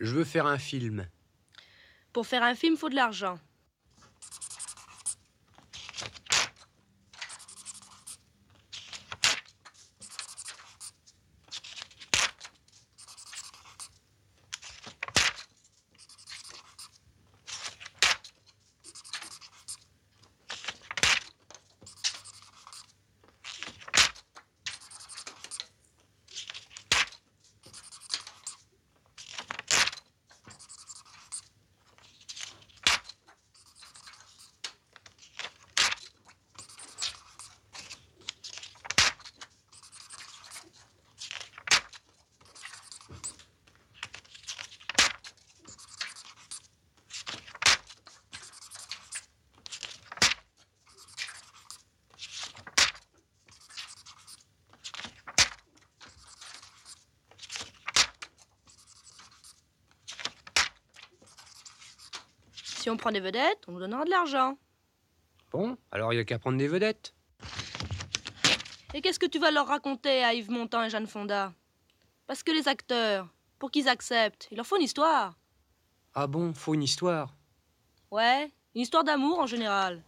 Je veux faire un film. Pour faire un film, faut de l'argent. Si on prend des vedettes, on nous donnera de l'argent. Bon, alors il n'y a qu'à prendre des vedettes. Et qu'est-ce que tu vas leur raconter à Yves Montand et Jeanne Fonda Parce que les acteurs, pour qu'ils acceptent, il leur faut une histoire. Ah bon, faut une histoire Ouais, une histoire d'amour en général.